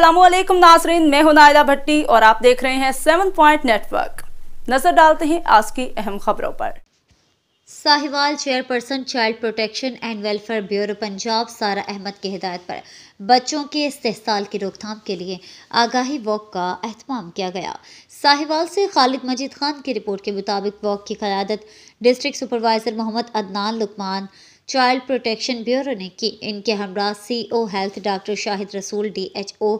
असलम नाजरीन मैं हूं नायदा भट्टी और आप देख रहे हैं सेवन पॉइंट नेटवर्क नजर डालते हैं आज की अहम खबरों पर Sahiwal chairperson child protection and welfare bureau Punjab Sara Ahmad की हिदायत पर बच्चों के इस्तेसाल की रोकथाम के लिए आगाही वॉक का अहतमाम किया गया साहिवाल से खालिद मजीद खान की रिपोर्ट के मुताबिक वॉक की क्यादत district supervisor Mohammad Adnan Luqman child protection bureau ने की इनके हमरा C O health doctor Shahid Rasool D H O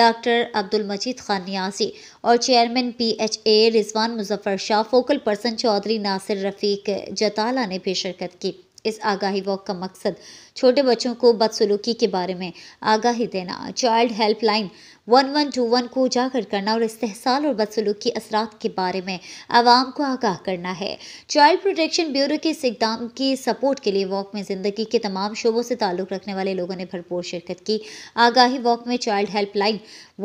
doctor Abdul Majeed Khan न्यासी और chairman P H A Rizwan Muzaffar Shah focal person Chaudhry Nasir Rafiq Jatala ने भी शिरकत की इस आगाही वॉक का मकसद छोटे बच्चों को बदसलूकी के बारे में आगाही देना child helpline one one two one को उजागर करना और इस्तेसाल और बदसलूकी असरात के बारे में आवाम को आगाह करना है चाइल्ड प्रोटेक्शन ब्यूरो के इस इकदाम की सपोर्ट के लिए वॉक में ज़िंदगी के तमाम शोबों से ताल्लुक़ रखने वाले लोगों ने भरपूर शिरकत की आगाही वॉक में child helpline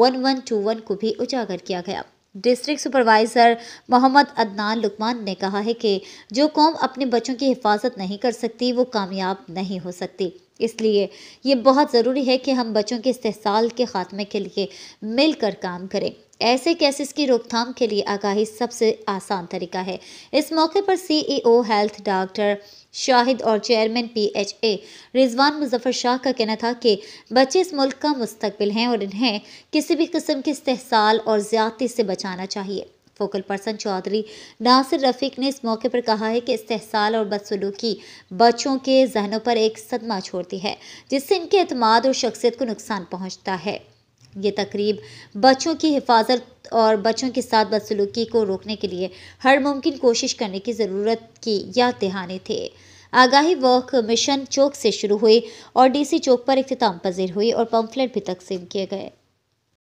one one two one को भी उजागर किया गया डिस्ट्रिक्ट सुपरवाइज़र मोहम्मद अदनान लुकमान ने कहा है कि जो कौम अपने बच्चों की हिफाजत नहीं कर सकती वो कामयाब नहीं हो सकती इसलिए ये बहुत ज़रूरी है कि हम बच्चों के इस्तेसाल के ख़ात्मे के लिए मिलकर काम करें ऐसे केसेस की रोकथाम के लिए आगाही सबसे आसान तरीका है इस मौके पर सीईओ हेल्थ डॉक्टर शाहिद और चेयरमैन पीएचए रिजवान मुजफ्फर शाह का कहना था कि बच्चे इस मुल्क का मुस्तबिल हैं और इन्हें किसी भी किस्म के इस्तेसाल और ज्यादती से बचाना चाहिए फोकल पर्सन चौधरी नासिर रफीक ने इस मौके पर कहा है कि इस्तेसाल और बदसलूकी बच्चों के जहनों पर एक सदमा छोड़ती है जिससे इनके अतमाद और शख्सियत को नुकसान पहुँचता है ये तकरीब बच्चों की हिफाजत और बच्चों के साथ बदसलूकी को रोकने के लिए हर मुमकिन कोशिश करने की ज़रूरत की याद दहाने थे आगाही वॉक मिशन चौक से शुरू हुई और डीसी चौक पर अख्ताम पजीर हुई और पम्फलेट भी तकसीम किए गए